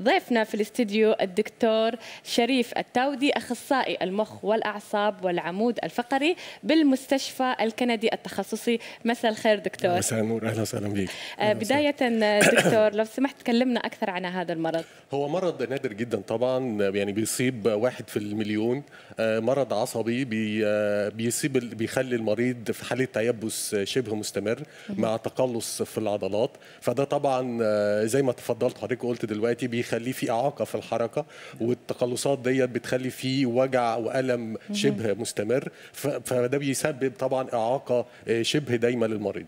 ضيفنا في الاستديو الدكتور شريف التاودي اخصائي المخ والاعصاب والعمود الفقري بالمستشفى الكندي التخصصي مساء الخير دكتور مساء النور اهلا وسهلا بك آه، بدايه آه، دكتور لو سمحت كلمنا اكثر عن هذا المرض هو مرض نادر جدا طبعا يعني بيصيب واحد في المليون آه، مرض عصبي بيصيب بيخلي المريض في حاله تيبس شبه مستمر مع تقلص في العضلات فده طبعا زي ما تفضلت حضرتك قلت دلوقتي بيخليه في اعاقه في الحركه والتقلصات ديت بتخلي فيه وجع والم شبه مستمر فده بيسبب طبعا اعاقه آه، شبه دايمه للمريض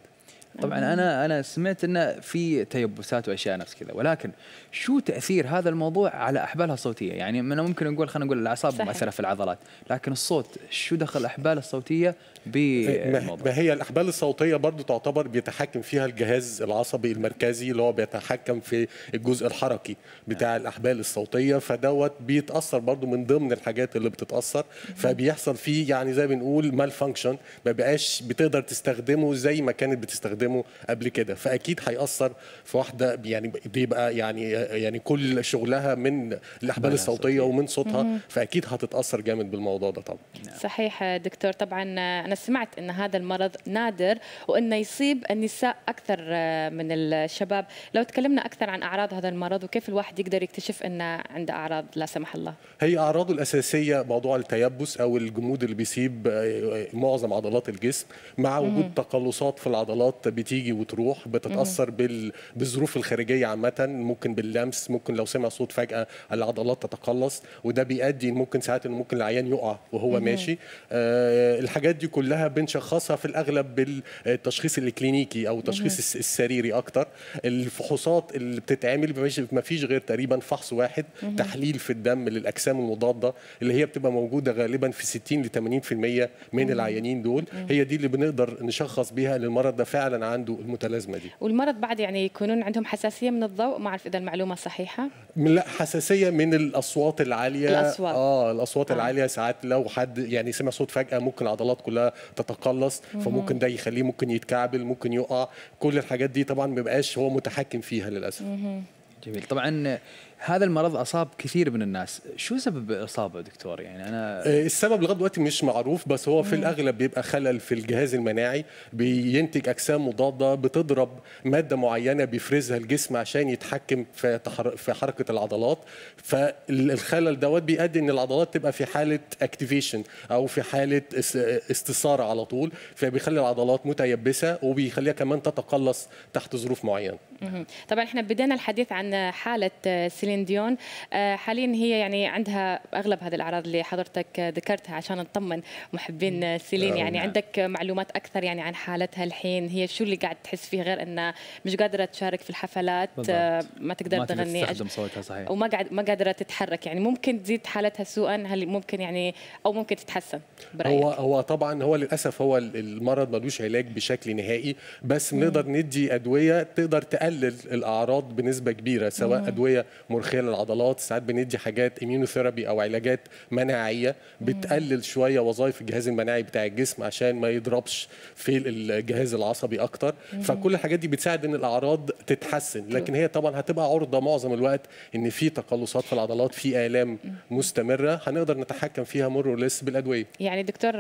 طبعا أمم. انا انا سمعت انه في تيبسات واشياء نفس كذا ولكن شو تاثير هذا الموضوع على احبالها الصوتيه يعني من ممكن نقول خلينا نقول الاعصاب مؤثره في العضلات لكن الصوت شو دخل الاحبال الصوتيه بالموضوع ما هي الاحبال الصوتيه برضو تعتبر بيتحكم فيها الجهاز العصبي المركزي اللي هو بيتحكم في الجزء الحركي بتاع الاحبال الصوتيه فدوت بيتاثر برضو من ضمن الحاجات اللي بتتاثر فبيحصل فيه يعني زي ما بنقول مال فانكشن ما بقاش بتقدر تستخدمه زي ما كانت بتستخدمه بيستخدمه قبل كده فاكيد هياثر في واحده يعني بيبقى يعني يعني كل شغلها من الاحبال الصوتيه ومن صوتها فاكيد هتتاثر جامد بالموضوع ده طبعا نعم. صحيح دكتور طبعا انا سمعت ان هذا المرض نادر وانه يصيب النساء اكثر من الشباب لو تكلمنا اكثر عن اعراض هذا المرض وكيف الواحد يقدر يكتشف انه عنده اعراض لا سمح الله هي اعراضه الاساسيه موضوع التيبس او الجمود اللي بيسيب آه، معظم عضلات الجسم مع وجود تقلصات في العضلات بتيجي وتروح بتتاثر بال... بالظروف الخارجيه عامه ممكن باللمس ممكن لو سمع صوت فجاه العضلات تتقلص وده بيؤدي ممكن ساعات ان ممكن العيان يقع وهو ماشي آه الحاجات دي كلها بنشخصها في الاغلب بالتشخيص الكلينيكي او التشخيص السريري اكتر الفحوصات اللي بتتعمل ما فيش غير تقريبا فحص واحد تحليل في الدم للاجسام المضاده اللي هي بتبقى موجوده غالبا في 60 ل 80% من العيانين دول هي دي اللي بنقدر نشخص بيها ان المرض ده فعلا فعلا عنده المتلازمه دي والمرض بعد يعني يكونون عندهم حساسيه من الضوء ما اعرف اذا المعلومه صحيحه لا حساسيه من الاصوات العاليه الاصوات اه الاصوات آه. العاليه ساعات لو حد يعني سمع صوت فجاه ممكن العضلات كلها تتقلص فممكن ده يخليه ممكن يتكعبل ممكن يقع كل الحاجات دي طبعا ما بيبقاش هو متحكم فيها للاسف جميل طبعا هذا المرض اصاب كثير من الناس شو سبب اصابه دكتور يعني انا إيه، السبب لغايه دلوقتي مش معروف بس هو في الاغلب بيبقى خلل في الجهاز المناعي بينتج اجسام مضاده بتضرب ماده معينه بيفرزها الجسم عشان يتحكم في في حركه العضلات فالخلل دوت بيؤدي ان العضلات تبقى في حاله اكتيفيشن او في حاله استثاره على طول فبيخلي العضلات متيبسه وبيخليها كمان تتقلص تحت ظروف معينه طبعا احنا بدينا الحديث عن حالة سيلين ديون آه، حاليا هي يعني عندها أغلب هذه الأعراض اللي حضرتك ذكرتها عشان نطمن محبين سيلين آه، يعني نعم. عندك معلومات أكثر يعني عن حالتها الحين هي شو اللي قاعد تحس فيه غير أنها مش قادرة تشارك في الحفلات آه، بالضبط. ما تقدر ما تغني تستخدم صوتها صحيح وما قاعد ما قادرة تتحرك يعني ممكن تزيد حالتها سوءا هل ممكن يعني أو ممكن تتحسن برأيك هو هو طبعا هو للأسف هو المرض ملوش علاج بشكل نهائي بس نقدر ندي أدوية تقدر تقلل الأعراض بنسبة كبيرة كبيره سواء ادويه مرخيه للعضلات ساعات بندي حاجات ايمونوثيرابي او علاجات مناعيه بتقلل شويه وظائف الجهاز المناعي بتاع الجسم عشان ما يضربش في الجهاز العصبي اكتر فكل الحاجات دي بتساعد ان الاعراض تتحسن لكن هي طبعا هتبقى عرضه معظم الوقت ان في تقلصات في العضلات في الام مستمره هنقدر نتحكم فيها مرور ولس بالادويه يعني دكتور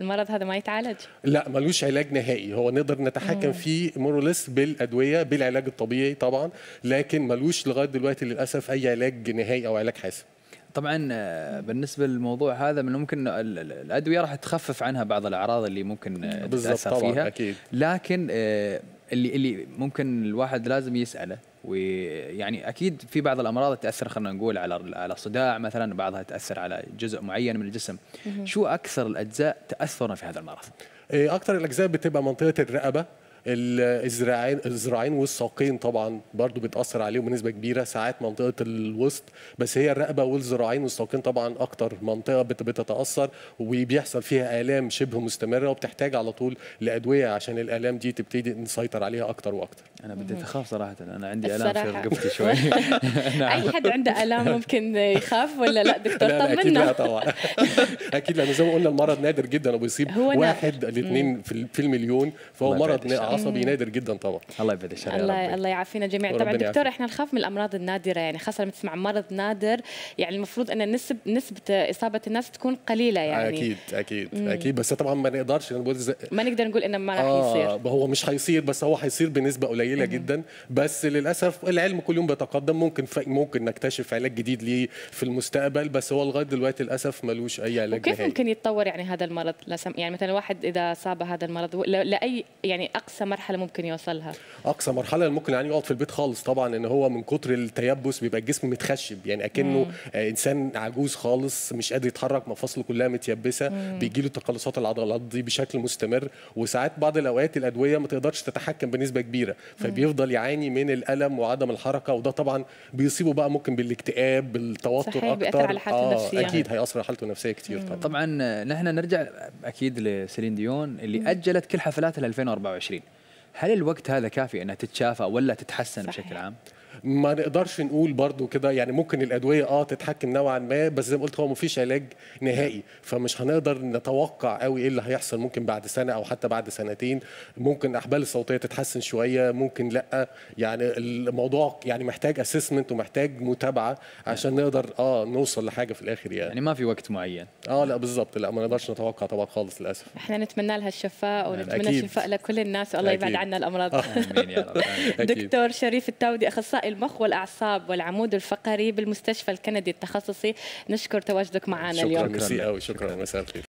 المرض هذا ما يتعالج؟ لا ملوش علاج نهائي هو نقدر نتحكم مم. فيه مورولس بالادويه بالعلاج الطبيعي طبعا لكن ملوش لغايه دلوقتي للاسف اي علاج نهائي او علاج حاسم طبعا آه، بالنسبه للموضوع هذا من ممكن الادويه راح تخفف عنها بعض الاعراض اللي ممكن آه، تتاثر فيها أكيد. لكن آه، اللي اللي ممكن الواحد لازم يساله ويعني اكيد في بعض الامراض تاثر خلينا نقول على على الصداع مثلا بعضها تاثر على جزء معين من الجسم شو اكثر الاجزاء تاثرا في هذا المرض إيه، اكثر الاجزاء بتبقى منطقه الرقبه الزراعين الزراعين والساقين طبعا برضو بتاثر عليهم بنسبه كبيره ساعات منطقه الوسط بس هي الرقبه والزراعين والساقين طبعا اكتر منطقه بتتاثر وبيحصل فيها الام شبه مستمره وبتحتاج على طول لادويه عشان الالام دي تبتدي نسيطر عليها اكتر واكتر انا بديت اخاف صراحه انا عندي الام في رقبتي شوي اي حد عنده الام ممكن يخاف ولا لا دكتور لا, لا اكيد لا طبعا اكيد لانه زي ما قلنا المرض نادر جدا وبيصيب واحد لاثنين في المليون فهو مرض عصبي إيه. نادر جدا طبعا الله يبعد الشر الله ربي. الله يعافينا جميعا طبعا دكتور احنا نخاف من الامراض النادره يعني خاصه لما تسمع مرض نادر يعني المفروض ان نسب نسبه اصابه الناس تكون قليله يعني اكيد اكيد مم. اكيد بس طبعا ما نقدرش نقول زي... ما نقدر نقول انه ما راح يصير آه هو مش هيصير بس هو هيصير بنسبه قليله مم. جدا بس للاسف العلم كل يوم بيتقدم ممكن ف... ممكن نكتشف علاج جديد ليه في المستقبل بس هو لغايه دلوقتي للاسف ملوش اي علاج وكيف ممكن يتطور يعني هذا المرض يعني مثلا واحد اذا صاب هذا المرض لاي يعني اقصى مرحله ممكن يوصلها اقصى مرحله ممكن يعني يقعد في البيت خالص طبعا ان هو من كتر التيبس بيبقى الجسم متخشب يعني اكنه مم. آه، انسان عجوز خالص مش قادر يتحرك مفاصله كلها متيبسه بيجي له تقلصات العضلات دي بشكل مستمر وساعات بعض الاوقات الادويه ما تقدرش تتحكم بنسبه كبيره فبيفضل يعاني من الالم وعدم الحركه وده طبعا بيصيبه بقى ممكن بالاكتئاب بالتوتر صحيح اكتر بيأثر على حالته آه، النفسيه آه اكيد هياثر على حالته النفسيه كتير طبعا طبعا آه، نحن نرجع اكيد لسيلين ديون اللي اجلت كل حفلاتها ل 2024 هل الوقت هذا كافي انها تتشافى ولا تتحسن صحيح. بشكل عام؟ ما نقدرش نقول برضو كده يعني ممكن الادويه اه تتحكم نوعا ما بس زي ما قلت هو مفيش علاج نهائي فمش هنقدر نتوقع قوي ايه اللي هيحصل ممكن بعد سنه او حتى بعد سنتين ممكن الاحبال الصوتيه تتحسن شويه ممكن لا يعني الموضوع يعني محتاج اسسمنت ومحتاج متابعه عشان نقدر اه نوصل لحاجه في الاخر يعني يعني ما في وقت معين اه لا بالظبط لا ما نقدرش نتوقع طبعا خالص للاسف احنا نتمنى لها الشفاء ونتمنى الشفاء لكل الناس الله يبعد عنا الامراض آه، دكتور شريف التاودي اخصائي المخ والأعصاب والعمود الفقري بالمستشفى الكندي التخصصي نشكر تواجدك معنا اليوم شكرا قوي شكرا مساء الخير